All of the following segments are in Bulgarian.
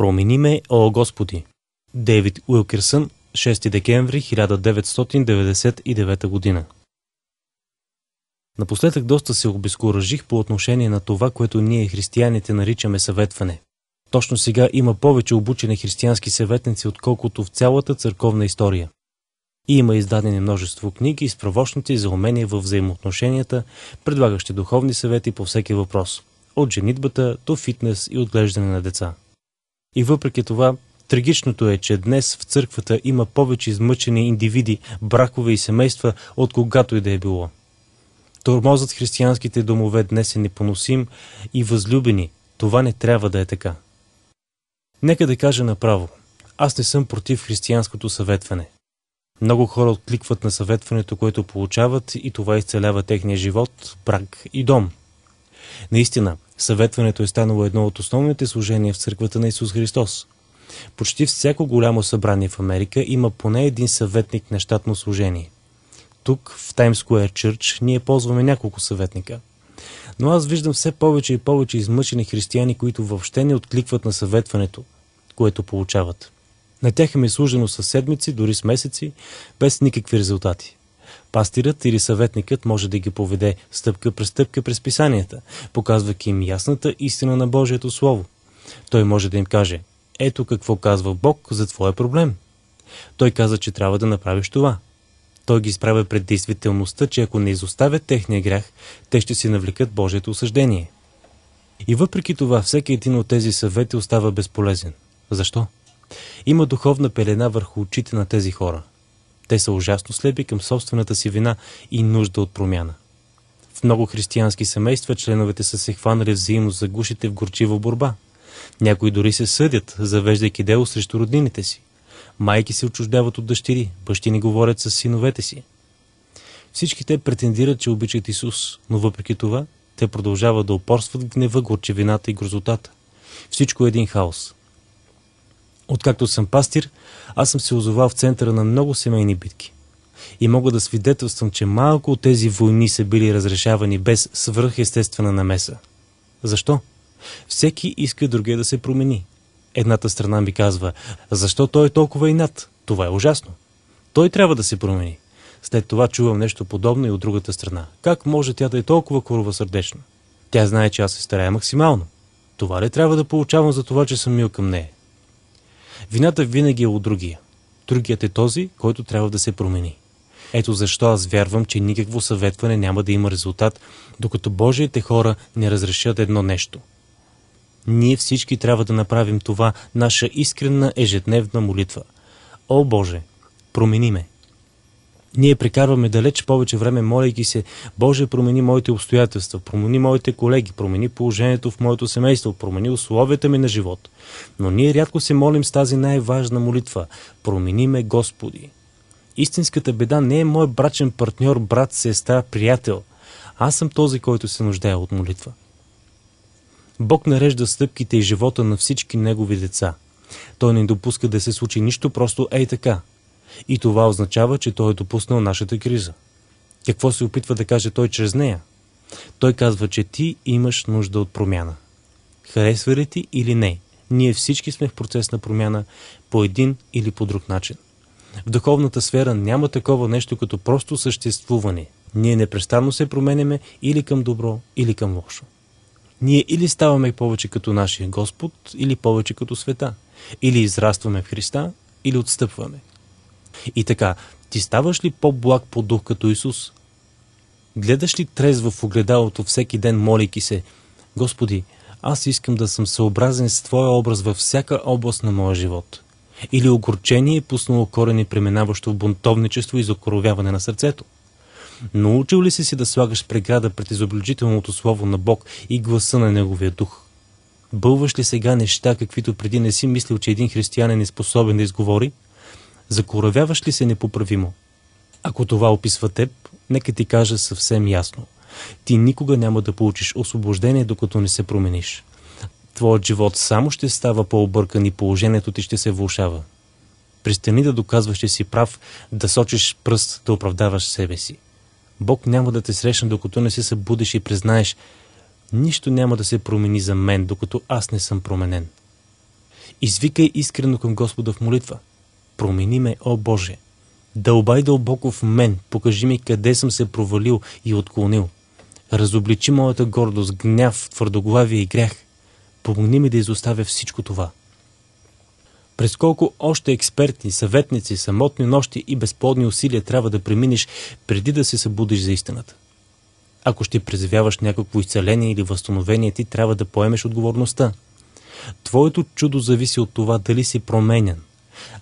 Промени ме, о Господи! Дейвид Уилкерсън, 6 декември 1999 година. Напоследък доста се обезкуражих по отношение на това, което ние християните наричаме съветване. Точно сега има повече обучени християнски съветници, отколкото в цялата църковна история. И има издадени множество книги с справочници за умения в взаимоотношенията, предлагащи духовни съвети по всеки въпрос – от женитбата до фитнес и отглеждане на деца. И въпреки това, трагичното е, че днес в църквата има повече измъчени индивиди, бракове и семейства, от когато и да е било. Тормозът християнските домове днес е непоносим и възлюбени. Това не трябва да е така. Нека да кажа направо. Аз не съм против християнското съветване. Много хора откликват на съветването, което получават и това изцелява техния живот, брак и дом – Наистина, съветването е станало едно от основните служения в църквата на Исус Христос. Почти всяко голямо събрание в Америка има поне един съветник на щатно служение. Тук, в Times Square Church, ние ползваме няколко съветника. Но аз виждам все повече и повече измъчени християни, които въобще не откликват на съветването, което получават. На тях им е служено със седмици, дори с месеци, без никакви резултати. Пастирът или съветникът може да ги поведе стъпка през стъпка през писанията, показвайки им ясната истина на Божието Слово. Той може да им каже, ето какво казва Бог за твоя проблем. Той каза, че трябва да направиш това. Той ги изправя пред действителността, че ако не изоставят техния грях, те ще си навлекат Божието осъждение. И въпреки това, всеки един от тези съвети остава безполезен. Защо? Има духовна пелена върху очите на тези хора. Те са ужасно слепи към собствената си вина и нужда от промяна. В много християнски семейства членовете са се хванали взаимно за гушите в горчива борба. Някои дори се съдят, завеждайки дело срещу роднините си. Майки се отчуждават от дъщери, бащи не говорят с синовете си. Всички те претендират, че обичат Исус, но въпреки това те продължават да опорстват гнева, горчевината и грозотата. Всичко е един хаос. Откакто съм пастир, аз съм се озовал в центъра на много семейни битки. И мога да свидетелствам, че малко от тези войни са били разрешавани без свръхестествена намеса. Защо? Всеки иска другия да се промени. Едната страна ми казва, защо той е толкова инат? Това е ужасно. Той трябва да се промени. След това чувам нещо подобно и от другата страна. Как може тя да е толкова сърдечна? Тя знае, че аз се старая максимално. Това ли трябва да получавам за това, че съм мил към нея? Вината винаги е от другия. Другият е този, който трябва да се промени. Ето защо аз вярвам, че никакво съветване няма да има резултат, докато Божиите хора не разрешат едно нещо. Ние всички трябва да направим това наша искрена ежедневна молитва. О Боже, промени ме! ние прекарваме далеч повече време, молейки се, Боже, промени моите обстоятелства, промени моите колеги, промени положението в моето семейство, промени условията ми на живот. Но ние рядко се молим с тази най-важна молитва – промени ме, Господи. Истинската беда не е мой брачен партньор, брат, сестра, приятел. Аз съм този, който се нуждае от молитва. Бог нарежда стъпките и живота на всички негови деца. Той не допуска да се случи нищо просто ей така – и това означава, че той е допуснал нашата криза. Какво се опитва да каже той чрез нея? Той казва, че ти имаш нужда от промяна. Харесва ли ти или не? Ние всички сме в процес на промяна по един или по друг начин. В духовната сфера няма такова нещо като просто съществуване. Ние непрестанно се променяме или към добро, или към лошо. Ние или ставаме повече като нашия Господ, или повече като света. Или израстваме в Христа, или отстъпваме. И така, ти ставаш ли по-благ по дух като Исус? Гледаш ли трезво в огледалото всеки ден, молейки се, Господи, аз искам да съм съобразен с Твоя образ във всяка област на моя живот. Или огорчение е пуснало корени, преминаващо в бунтовничество и закоровяване на сърцето. Научил ли си си да слагаш преграда пред изобличителното слово на Бог и гласа на Неговия дух? Бълваш ли сега неща, каквито преди не си мислил, че един християнин е способен да изговори? Закоравяваш ли се непоправимо? Ако това описва теб, нека ти кажа съвсем ясно. Ти никога няма да получиш освобождение, докато не се промениш. Твоят живот само ще става по-объркан и положението ти ще се влушава. Престани да доказваш, че си прав, да сочиш пръст, да оправдаваш себе си. Бог няма да те срещне, докато не се събудиш и признаеш, нищо няма да се промени за мен, докато аз не съм променен. Извикай искрено към Господа в молитва – Промени ме, о Боже! Дълбай дълбоко в мен, покажи ми къде съм се провалил и отклонил. Разобличи моята гордост, гняв, твърдоглавие и грях. Помогни ми да изоставя всичко това. През колко още експертни, съветници, самотни нощи и безплодни усилия трябва да преминеш преди да се събудиш за истината. Ако ще преживяваш някакво изцеление или възстановение, ти трябва да поемеш отговорността. Твоето чудо зависи от това дали си променен,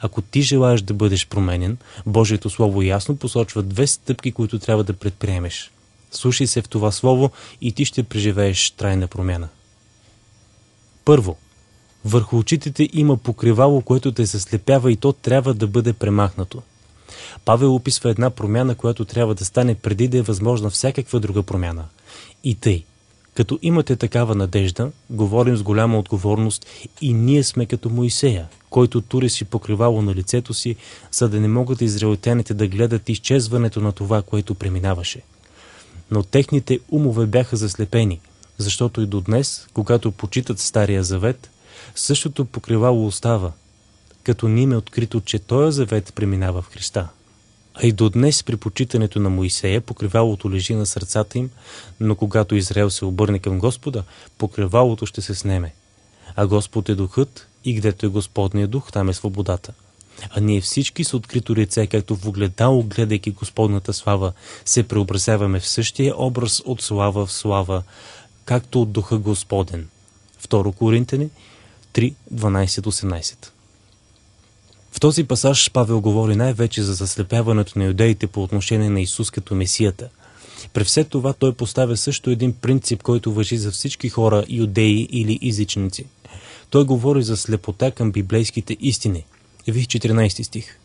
ако ти желаеш да бъдеш променен, Божието Слово ясно посочва две стъпки, които трябва да предприемеш. Слушай се в това Слово и ти ще преживееш трайна промяна. Първо, върху очите има покривало, което те заслепява и то трябва да бъде премахнато. Павел описва една промяна, която трябва да стане преди да е възможна всякаква друга промяна. И тъй, като имате такава надежда, говорим с голяма отговорност и ние сме като Моисея, който тури си покривало на лицето си, за да не могат израелтяните да гледат изчезването на това, което преминаваше. Но техните умове бяха заслепени, защото и до днес, когато почитат Стария завет, същото покривало остава, като ним е открито, че Той завет преминава в Христа. А и до днес при почитането на Моисея покривалото лежи на сърцата им, но когато Израел се обърне към Господа, покривалото ще се снеме. А Господ е духът и гдето е Господния дух, там е свободата. А ние всички с открито лице, както в огледало, гледайки Господната слава, се преобразяваме в същия образ от слава в слава, както от Духа Господен. 2 Коринтени, 3, 12-18 в този пасаж Павел говори най-вече за заслепяването на юдеите по отношение на Исус като Месията. При все това той поставя също един принцип, който въжи за всички хора, юдеи или изичници. Той говори за слепота към библейските истини. Вих 14 стих.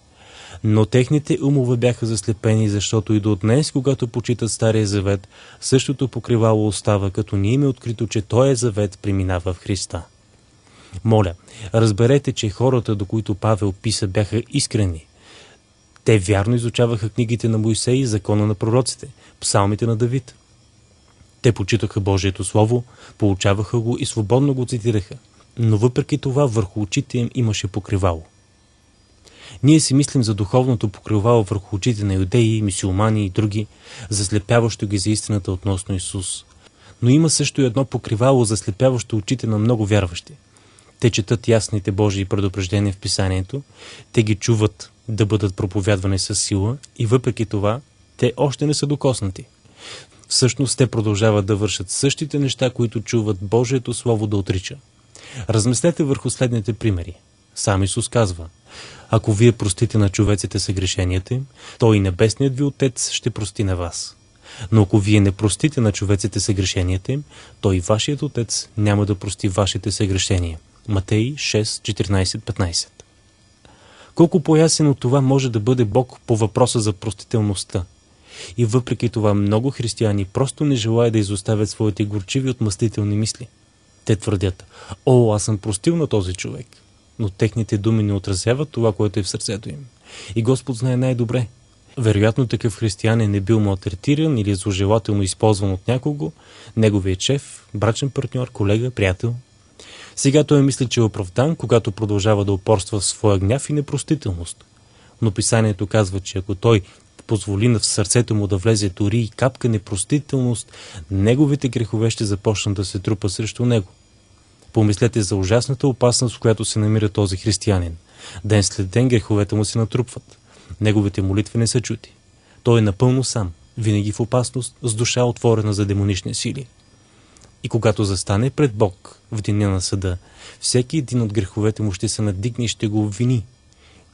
Но техните умове бяха заслепени, защото и до днес, когато почитат Стария завет, същото покривало остава, като не им е открито, че Той е завет преминава в Христа. Моля, разберете, че хората, до които Павел писа, бяха искрени. Те вярно изучаваха книгите на Моисей и закона на пророците, псалмите на Давид. Те почитаха Божието Слово, получаваха го и свободно го цитираха, но въпреки това върху очите им имаше покривало. Ние си мислим за духовното покривало върху очите на юдеи, мисиомани и други, заслепяващо ги за истината относно Исус. Но има също и едно покривало, заслепяващо очите на много вярващи – те четат ясните Божии предупреждения в Писанието, те ги чуват да бъдат проповядвани с сила и въпреки това те още не са докоснати. Всъщност те продължават да вършат същите неща, които чуват Божието Слово да отрича. Размислете върху следните примери. Сам Исус казва, ако вие простите на човеците съгрешенията им, то и небесният ви Отец ще прости на вас. Но ако вие не простите на човеците съгрешенията им, то и вашият Отец няма да прости вашите съгрешения. Матей 6.14.15. Колко поясен от това може да бъде Бог по въпроса за простителността? И въпреки това много християни просто не желаят да изоставят своите горчиви отмъстителни мисли. Те твърдят, о, аз съм простил на този човек, но техните думи не отразяват това, което е в сърцето им. И Господ знае най-добре. Вероятно такъв християнин не бил малтретиран или е зложелателно използван от някого, неговия шеф, брачен партньор, колега, приятел – сега той мисли, че е оправдан, когато продължава да упорства в своя гняв и непростителност. Но писанието казва, че ако той позволи на в сърцето му да влезе дори и капка непростителност, неговите грехове ще започнат да се трупа срещу него. Помислете за ужасната опасност, в която се намира този християнин. Ден след ден греховете му се натрупват. Неговите молитви не са чути. Той е напълно сам, винаги в опасност, с душа отворена за демонични сили. И когато застане пред Бог в деня на съда, всеки един от греховете му ще се надигне и ще го обвини.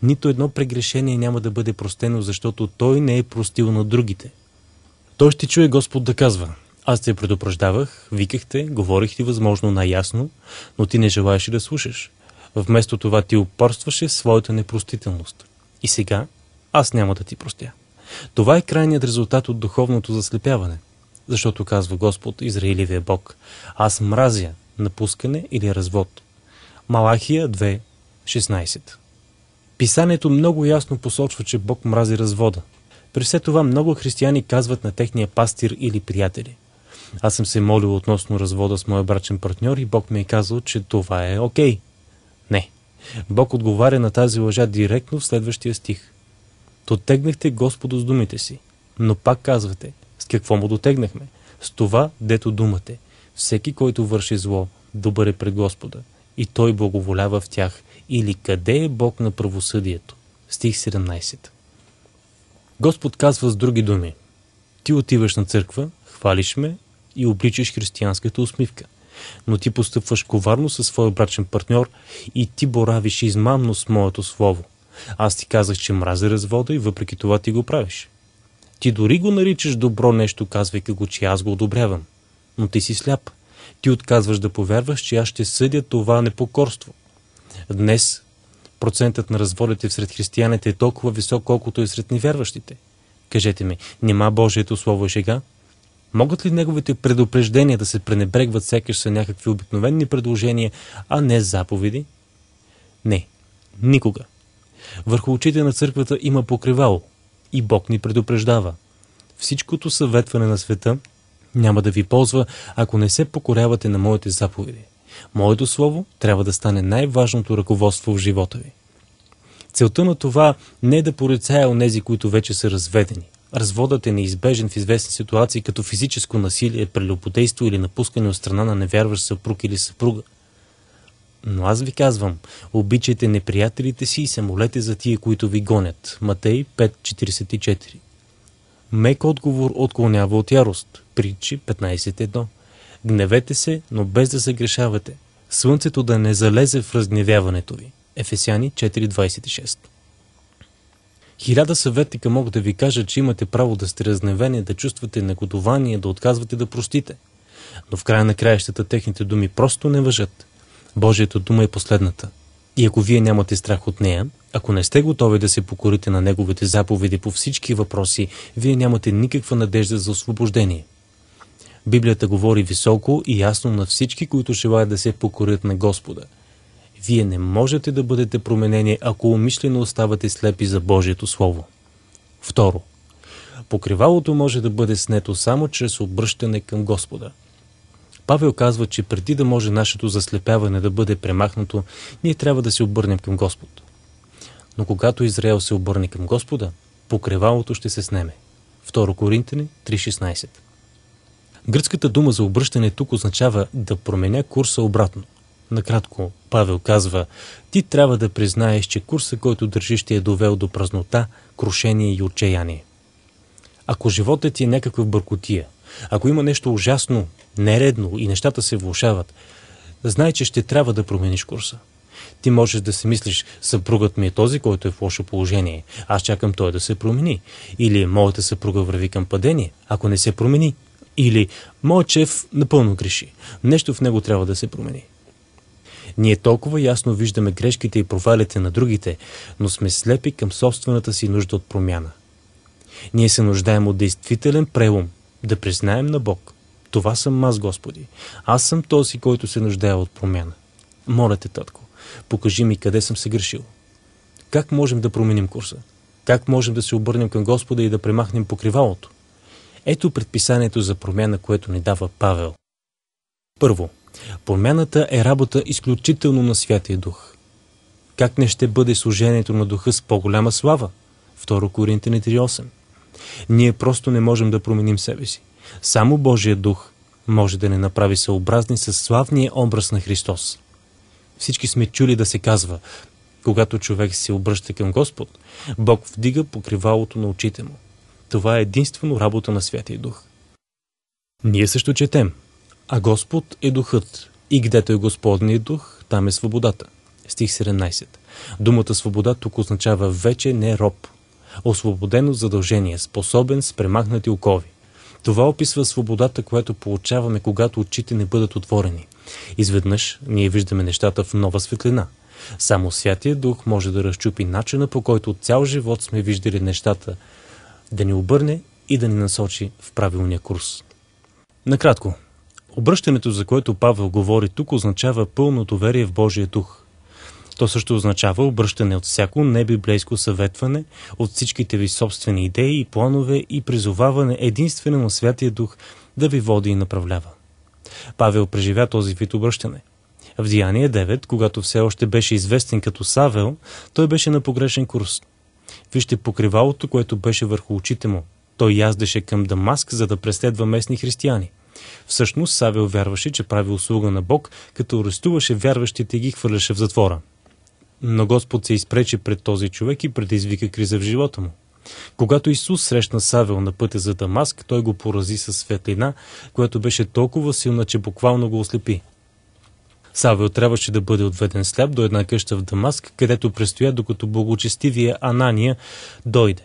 Нито едно прегрешение няма да бъде простено, защото той не е простил на другите. Той ще чуе Господ да казва, аз те предупреждавах, викахте, говорих ти възможно най-ясно, но ти не желаеш да слушаш. Вместо това ти упорстваше своята непростителност. И сега аз няма да ти простя. Това е крайният резултат от духовното заслепяване – защото казва Господ, Израилевия Бог, аз мразя напускане или развод. Малахия 2.16 Писанието много ясно посочва, че Бог мрази развода. При все това много християни казват на техния пастир или приятели. Аз съм се молил относно развода с моя брачен партньор и Бог ми е казал, че това е окей. Okay. Не. Бог отговаря на тази лъжа директно в следващия стих. Дотегнахте Господу с думите си, но пак казвате, с какво му дотегнахме? С това, дето думате. Всеки, който върши зло, добър е пред Господа. И той благоволява в тях. Или къде е Бог на правосъдието? Стих 17. Господ казва с други думи. Ти отиваш на църква, хвалиш ме и обличаш християнската усмивка. Но ти постъпваш коварно със своя брачен партньор и ти боравиш измамно с моето слово. Аз ти казах, че мразя развода и въпреки това ти го правиш. Ти дори го наричаш добро нещо, казвайки го, че аз го одобрявам. Но ти си сляп. Ти отказваш да повярваш, че аз ще съдя това непокорство. Днес процентът на разводите сред християните е толкова висок, колкото и е сред невярващите. Кажете ми, нема Божието Слово е шега? Могат ли неговите предупреждения да се пренебрегват сякаш са някакви обикновени предложения, а не заповеди? Не, никога. Върху очите на църквата има покривало – и Бог ни предупреждава. Всичкото съветване на света няма да ви ползва, ако не се покорявате на моите заповеди. Моето слово трябва да стане най-важното ръководство в живота ви. Целта на това не е да порицая онези, които вече са разведени. Разводът е неизбежен в известни ситуации, като физическо насилие, прелюбодейство или напускане от страна на невярващ съпруг или съпруга – но аз ви казвам, обичайте неприятелите си и се молете за тия, които ви гонят. Матей 5.44 Мек отговор отклонява от ярост. Притчи 15.1 Гневете се, но без да се грешавате. Слънцето да не залезе в разгневяването ви. Ефесяни 4.26 Хиляда съветника могат да ви кажат, че имате право да сте разневени, да чувствате негодование, да отказвате да простите. Но в края на краищата техните думи просто не въжат. Божията дума е последната. И ако вие нямате страх от нея, ако не сте готови да се покорите на Неговите заповеди по всички въпроси, вие нямате никаква надежда за освобождение. Библията говори високо и ясно на всички, които желаят да се покорят на Господа. Вие не можете да бъдете променени, ако умишлено оставате слепи за Божието Слово. Второ. Покривалото може да бъде снето само чрез обръщане към Господа – Павел казва, че преди да може нашето заслепяване да бъде премахнато, ние трябва да се обърнем към Господ. Но когато Израел се обърне към Господа, покривалото ще се снеме. 2 Коринтени, 3.16 Гръцката дума за обръщане тук означава да променя курса обратно. Накратко, Павел казва, ти трябва да признаеш, че курса, който държиш, ти е довел до празнота, крушение и отчаяние. Ако животът ти е някаква бъркотия, ако има нещо ужасно, нередно и нещата се влушават, знай, че ще трябва да промениш курса. Ти можеш да си мислиш, съпругът ми е този, който е в лошо положение. Аз чакам той да се промени. Или моята съпруга върви към падение, ако не се промени. Или моят шеф напълно греши. Нещо в него трябва да се промени. Ние толкова ясно виждаме грешките и провалите на другите, но сме слепи към собствената си нужда от промяна. Ние се нуждаем от действителен прелом, да признаем на Бог – това съм аз, Господи. Аз съм този, който се нуждае от промяна. Моля те, татко, покажи ми къде съм се грешил. Как можем да променим курса? Как можем да се обърнем към Господа и да премахнем покривалото? Ето предписанието за промяна, което ни дава Павел. Първо, промяната е работа изключително на Святия Дух. Как не ще бъде служението на Духа с по-голяма слава? 2 Коринтини 3.8 Ние просто не можем да променим себе си. Само Божия дух може да не направи съобразни с славния образ на Христос. Всички сме чули да се казва, когато човек се обръща към Господ, Бог вдига покривалото на очите му. Това е единствено работа на Святия Дух. Ние също четем, а Господ е Духът, и гдето е Господният Дух, там е свободата. Стих 17. Думата свобода тук означава вече не роб, Освободено задължение, способен с премахнати окови. Това описва свободата, която получаваме, когато очите не бъдат отворени. Изведнъж ние виждаме нещата в нова светлина. Само Святия Дух може да разчупи начина, по който цял живот сме виждали нещата, да ни обърне и да ни насочи в правилния курс. Накратко, обръщането, за което Павел говори тук, означава пълно доверие в Божия Дух, то също означава обръщане от всяко небиблейско съветване, от всичките ви собствени идеи и планове и призоваване единствено на Святия Дух да ви води и направлява. Павел преживя този вид обръщане. В Деяния 9, когато все още беше известен като Савел, той беше на погрешен курс. Вижте покривалото, което беше върху очите му. Той яздеше към Дамаск, за да преследва местни християни. Всъщност Савел вярваше, че прави услуга на Бог, като арестуваше вярващите и ги хвърляше в затвора. Но Господ се изпречи пред този човек и предизвика криза в живота му. Когато Исус срещна Савел на пътя за Дамаск, той го порази със светлина, която беше толкова силна, че буквално го ослепи. Савел трябваше да бъде отведен сляп до една къща в Дамаск, където престоя, докато благочестивия Анания дойде.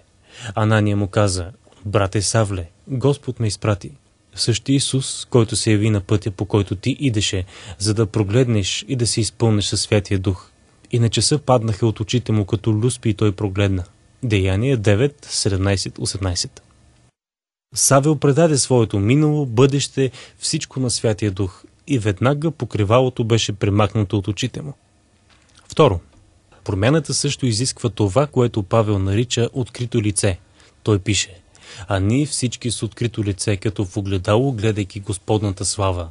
Анания му каза, брате Савле, Господ ме изпрати. Същи Исус, който се яви на пътя, по който ти идеше, за да прогледнеш и да се изпълниш със Святия Дух – и на часа паднаха от очите му като люспи и той прогледна. Деяние 9, 17, 18 Савел предаде своето минало, бъдеще, всичко на Святия Дух и веднага покривалото беше премахнато от очите му. Второ, промяната също изисква това, което Павел нарича открито лице. Той пише, а ние всички с открито лице, като в огледало, гледайки Господната слава.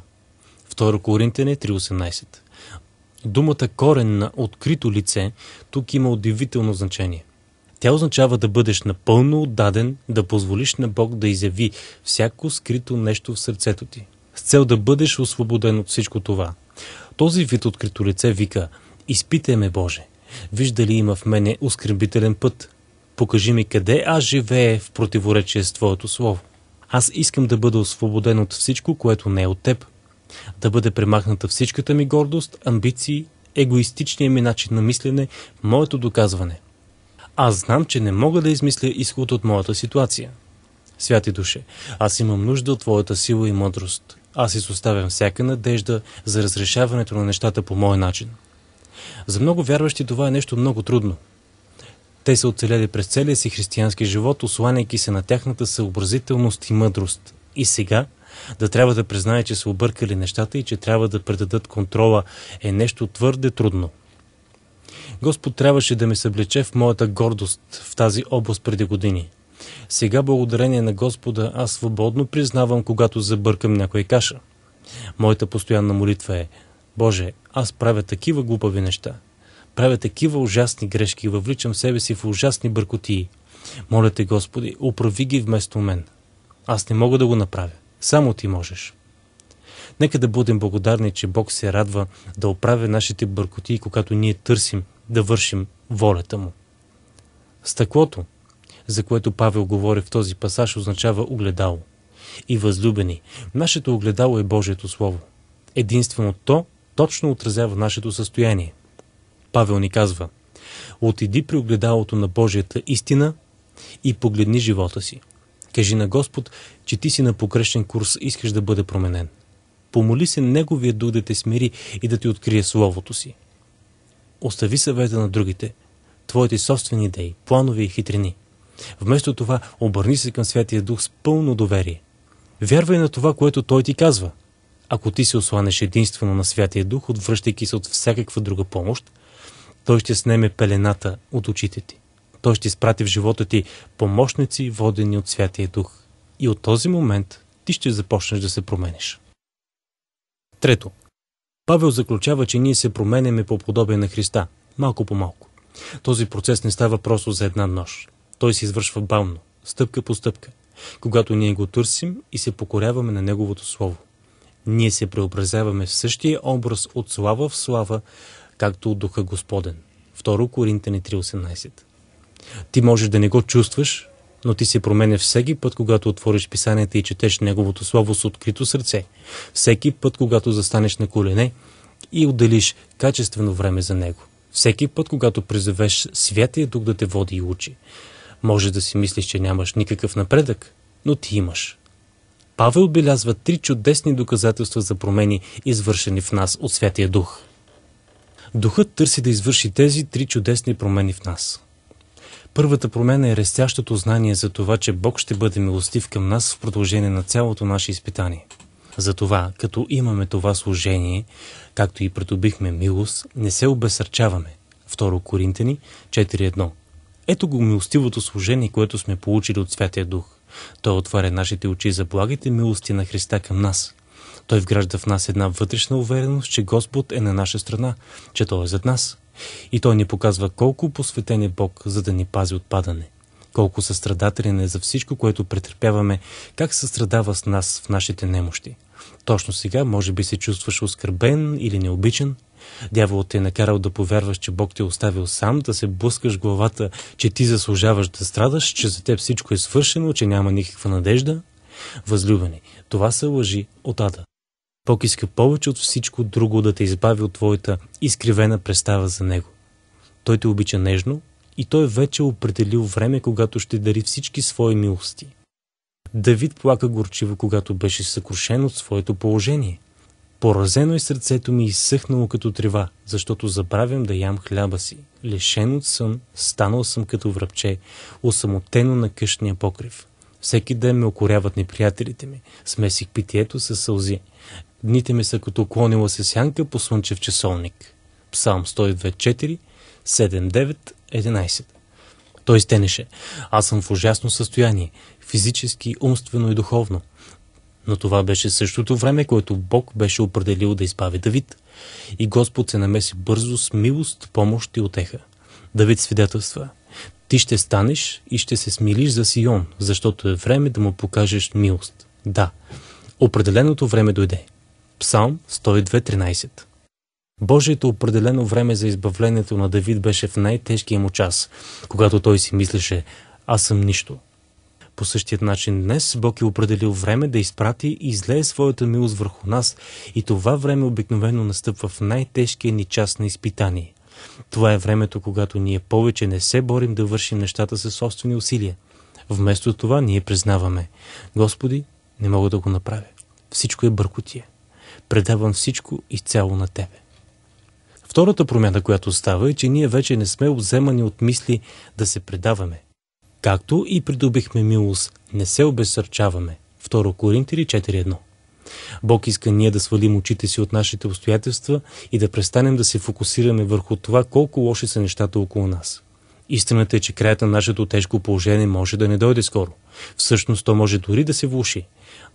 2 Коринтене 3.18 Думата корен на открито лице тук има удивително значение. Тя означава да бъдеш напълно отдаден, да позволиш на Бог да изяви всяко скрито нещо в сърцето ти, с цел да бъдеш освободен от всичко това. Този вид открито лице вика «Изпитай ме, Боже! Вижда ли има в мене оскърбителен път? Покажи ми къде аз живее в противоречие с Твоето Слово. Аз искам да бъда освободен от всичко, което не е от Теб. Да бъде премахната всичката ми гордост, амбиции, егоистичния ми начин на мислене, моето доказване. Аз знам, че не мога да измисля изход от моята ситуация. Святи душе, аз имам нужда от твоята сила и мъдрост. Аз изоставям всяка надежда за разрешаването на нещата по мой начин. За много вярващи това е нещо много трудно. Те са оцелели през целия си християнски живот, осланяйки се на тяхната съобразителност и мъдрост. И сега – да трябва да признае, че са объркали нещата и че трябва да предадат контрола е нещо твърде трудно. Господ трябваше да ме съблече в моята гордост в тази област преди години. Сега, благодарение на Господа, аз свободно признавам, когато забъркам някоя каша. Моята постоянна молитва е Боже, аз правя такива глупави неща. Правя такива ужасни грешки и въвличам себе си в ужасни бъркотии. Моля те, Господи, управи ги вместо мен. Аз не мога да го направя. Само ти можеш. Нека да бъдем благодарни, че Бог се радва да оправя нашите бъркоти, когато ние търсим да вършим волята Му. Стъклото, за което Павел говори в този пасаж, означава огледало. И възлюбени, нашето огледало е Божието Слово. Единствено то точно отразява нашето състояние. Павел ни казва, отиди при огледалото на Божията истина и погледни живота си – Кажи на Господ, че ти си на погрешен курс, искаш да бъде променен. Помоли се Неговия дух да те смири и да ти открие Словото си. Остави съвета на другите, твоите собствени идеи, планове и хитрини. Вместо това обърни се към Святия Дух с пълно доверие. Вярвай на това, което Той ти казва. Ако ти се осланеш единствено на Святия Дух, отвръщайки се от всякаква друга помощ, Той ще снеме пелената от очите ти. Той ще изпрати в живота ти помощници, водени от Святия Дух. И от този момент ти ще започнеш да се промениш. Трето. Павел заключава, че ние се променяме по подобие на Христа, малко по малко. Този процес не става просто за една нощ. Той се извършва бавно, стъпка по стъпка, когато ние го търсим и се покоряваме на Неговото Слово. Ние се преобразяваме в същия образ от слава в слава, както от Духа Господен. 2 Коринтени 3.18 ти можеш да не го чувстваш, но ти се променя всеки път, когато отвориш писанията и четеш Неговото Слово с открито сърце. Всеки път, когато застанеш на колене и отделиш качествено време за Него. Всеки път, когато призовеш Святия Дух да те води и учи. Може да си мислиш, че нямаш никакъв напредък, но ти имаш. Павел отбелязва три чудесни доказателства за промени, извършени в нас от Святия Дух. Духът търси да извърши тези три чудесни промени в нас – Първата промена е растящото знание за това, че Бог ще бъде милостив към нас в продължение на цялото наше изпитание. Затова, като имаме това служение, както и придобихме милост, не се обесърчаваме. 2 Коринтени 4.1 Ето го милостивото служение, което сме получили от Святия Дух. Той отваря нашите очи за благите милости на Христа към нас. Той вгражда в нас една вътрешна увереност, че Господ е на наша страна, че Той е зад нас – и той ни показва колко посветен е Бог, за да ни пази от падане. Колко състрадателен е за всичко, което претърпяваме, как състрадава с нас в нашите немощи. Точно сега, може би се чувстваш оскърбен или необичен. Дяволът те е накарал да повярваш, че Бог те е оставил сам, да се блъскаш главата, че ти заслужаваш да страдаш, че за теб всичко е свършено, че няма никаква надежда. Възлюбени, това са лъжи от ада. Бог иска повече от всичко друго да те избави от твоята изкривена представа за Него. Той те обича нежно и Той вече е определил време, когато ще дари всички свои милости. Давид плака горчиво, когато беше съкрушен от своето положение. Поразено е сърцето ми и съхнало като трева, защото забравям да ям хляба си. Лишен от сън, станал съм като връбче, осамотено на къщния покрив. Всеки ден ме окоряват неприятелите ми. Смесих питието с сълзи. Дните ми са като клонила се сянка по слънчев часовник. Псалм 102.4, 11. Той стенеше. Аз съм в ужасно състояние. Физически, умствено и духовно. Но това беше същото време, което Бог беше определил да избави Давид. И Господ се намеси бързо с милост, помощ и отеха. Давид свидетелства. Ти ще станеш и ще се смилиш за Сион, защото е време да му покажеш милост. Да, определеното време дойде. Псалм 102.13 Божието определено време за избавлението на Давид беше в най-тежкия му час, когато той си мислеше «Аз съм нищо». По същият начин днес Бог е определил време да изпрати и излее своята милост върху нас и това време обикновено настъпва в най-тежкия ни час на изпитание. Това е времето, когато ние повече не се борим да вършим нещата със собствени усилия. Вместо това ние признаваме «Господи, не мога да го направя. Всичко е бъркотие». Предавам всичко изцяло на Тебе. Втората промяна, която става е, че ние вече не сме обземани от мисли да се предаваме. Както и придобихме милост, не се обесърчаваме. 2 Коринтири 4.1 Бог иска ние да свалим очите си от нашите обстоятелства и да престанем да се фокусираме върху това колко лоши са нещата около нас. Истината е, че краят на нашето тежко положение може да не дойде скоро. Всъщност то може дори да се влуши.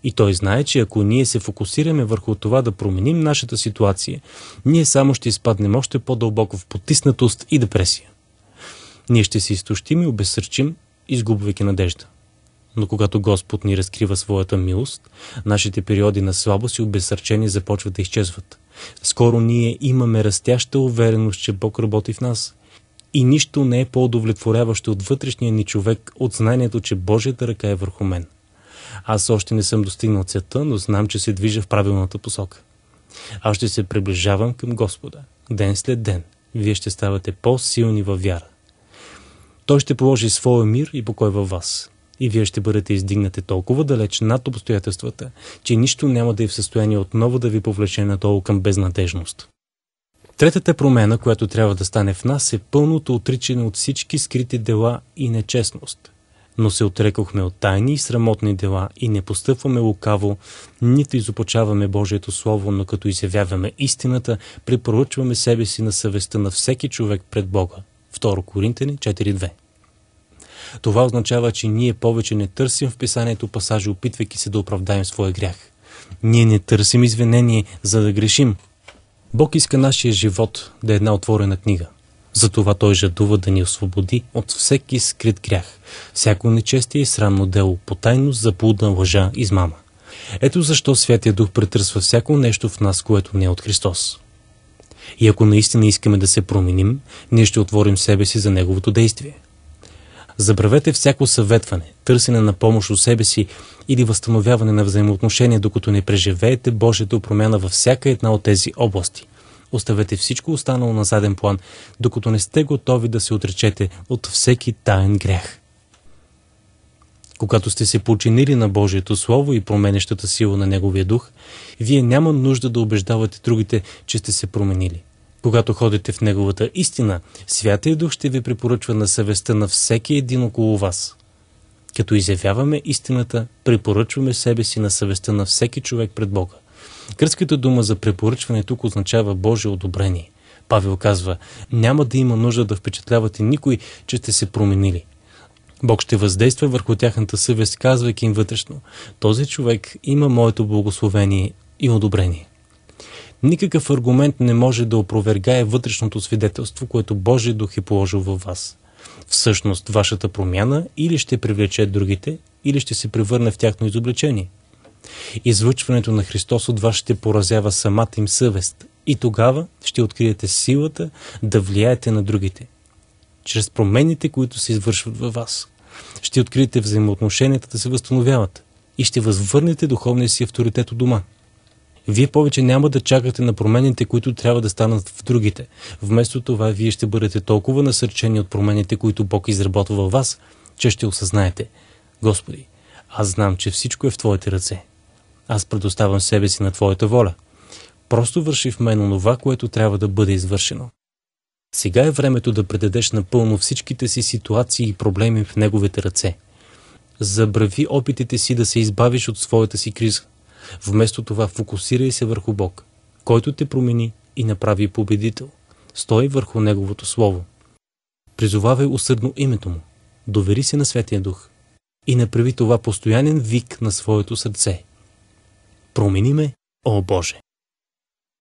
И той знае, че ако ние се фокусираме върху това да променим нашата ситуация, ние само ще изпаднем още по-дълбоко в потиснатост и депресия. Ние ще се изтощим и обесърчим, изгубвайки надежда. Но когато Господ ни разкрива своята милост, нашите периоди на слабост и обесърчени започват да изчезват. Скоро ние имаме растяща увереност, че Бог работи в нас. И нищо не е по-удовлетворяващо от вътрешния ни човек, от знанието, че Божията ръка е върху мен – аз още не съм достигнал цета, но знам, че се движа в правилната посока. Аз ще се приближавам към Господа. Ден след ден. Вие ще ставате по-силни във вяра. Той ще положи своя мир и покой във вас. И вие ще бъдете издигнати толкова далеч над обстоятелствата, че нищо няма да е в състояние отново да ви повлече надолу към безнадежност. Третата промена, която трябва да стане в нас е пълното отричане от всички скрити дела и нечестност – но се отрекохме от тайни и срамотни дела и не постъпваме лукаво, нито изопочаваме Божието Слово, но като изявяваме истината, препоръчваме себе си на съвестта на всеки човек пред Бога. 2 Коринтени 4.2 Това означава, че ние повече не търсим в писанието пасажи, опитвайки се да оправдаем своя грях. Ние не търсим извинение, за да грешим. Бог иска нашия живот да е една отворена книга – затова той жадува да ни освободи от всеки скрит грях, всяко нечестие и срамно дело, потайно заблудна лъжа, измама. Ето защо Святия Дух претърсва всяко нещо в нас, което не е от Христос. И ако наистина искаме да се променим, ние ще отворим себе си за Неговото действие. Забравете всяко съветване, търсене на помощ от себе си или възстановяване на взаимоотношения, докато не преживеете Божието промяна във всяка една от тези области. Оставете всичко останало на заден план, докато не сте готови да се отречете от всеки таен грех. Когато сте се починили на Божието Слово и променещата сила на Неговия Дух, вие няма нужда да убеждавате другите, че сте се променили. Когато ходите в Неговата истина, Святия Дух ще ви препоръчва на съвестта на всеки един около вас. Като изявяваме истината, препоръчваме себе си на съвестта на всеки човек пред Бога. Гръцката дума за препоръчване тук означава Божие одобрение. Павел казва, няма да има нужда да впечатлявате никой, че сте се променили. Бог ще въздейства върху тяхната съвест, казвайки им вътрешно, този човек има моето благословение и одобрение. Никакъв аргумент не може да опровергае вътрешното свидетелство, което Божий дух е положил във вас. Всъщност, вашата промяна или ще привлече другите, или ще се превърне в тяхно изобличение – Излъчването на Христос от вас ще поразява самата им съвест и тогава ще откриете силата да влияете на другите. Чрез промените, които се извършват във вас, ще откриете взаимоотношенията да се възстановяват и ще възвърнете духовния си авторитет у дома. Вие повече няма да чакате на промените, които трябва да станат в другите. Вместо това, вие ще бъдете толкова насърчени от промените, които Бог изработва във вас, че ще осъзнаете. Господи, аз знам, че всичко е в Твоите ръце. Аз предоставям себе си на Твоята воля. Просто върши в мен онова, което трябва да бъде извършено. Сега е времето да предадеш напълно всичките си ситуации и проблеми в Неговите ръце. Забрави опитите си да се избавиш от своята си криза. Вместо това фокусирай се върху Бог, който те промени и направи победител. Стой върху Неговото Слово. Призовавай усърдно името Му. Довери се на Светия Дух и направи това постоянен вик на своето сърце. Промени ме, о Боже!